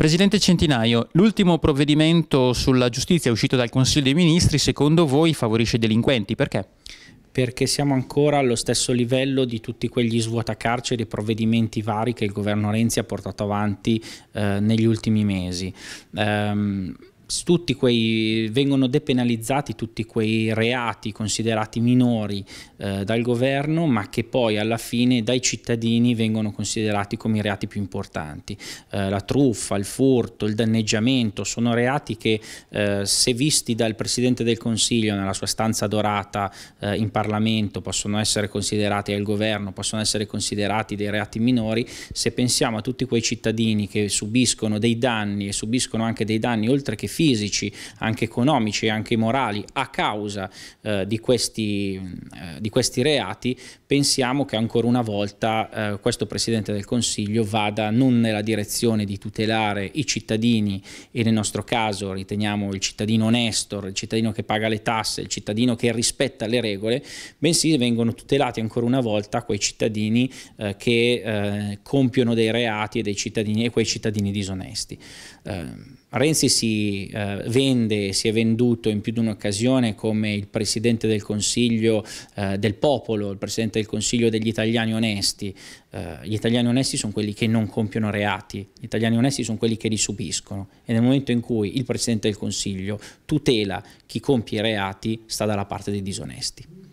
Presidente Centinaio, l'ultimo provvedimento sulla giustizia uscito dal Consiglio dei Ministri, secondo voi favorisce i delinquenti? Perché? Perché siamo ancora allo stesso livello di tutti quegli svuotacarceri e provvedimenti vari che il governo Renzi ha portato avanti eh, negli ultimi mesi. Um, tutti quei, vengono depenalizzati tutti quei reati considerati minori eh, dal governo ma che poi alla fine dai cittadini vengono considerati come i reati più importanti. Eh, la truffa, il furto, il danneggiamento sono reati che eh, se visti dal Presidente del Consiglio nella sua stanza dorata eh, in Parlamento possono essere considerati al governo, possono essere considerati dei reati minori, se pensiamo a tutti quei cittadini che subiscono dei danni e subiscono anche dei danni oltre che fisici fisici, anche economici, e anche morali a causa eh, di, questi, eh, di, questi, reati, pensiamo che ancora una volta eh, questo Presidente del Consiglio vada non nella direzione di tutelare i cittadini e nel nostro caso riteniamo il cittadino onesto, il cittadino che paga le tasse, il cittadino che rispetta le regole, bensì vengono tutelati ancora una volta quei cittadini eh, che eh, compiono dei reati e, dei cittadini, e quei cittadini disonesti. Eh, Renzi si eh, vende, si è venduto in più di un'occasione come il Presidente del Consiglio eh, del Popolo, il Presidente del Consiglio degli italiani onesti. Eh, gli italiani onesti sono quelli che non compiono reati, gli italiani onesti sono quelli che li subiscono e nel momento in cui il Presidente del Consiglio tutela chi compie i reati sta dalla parte dei disonesti.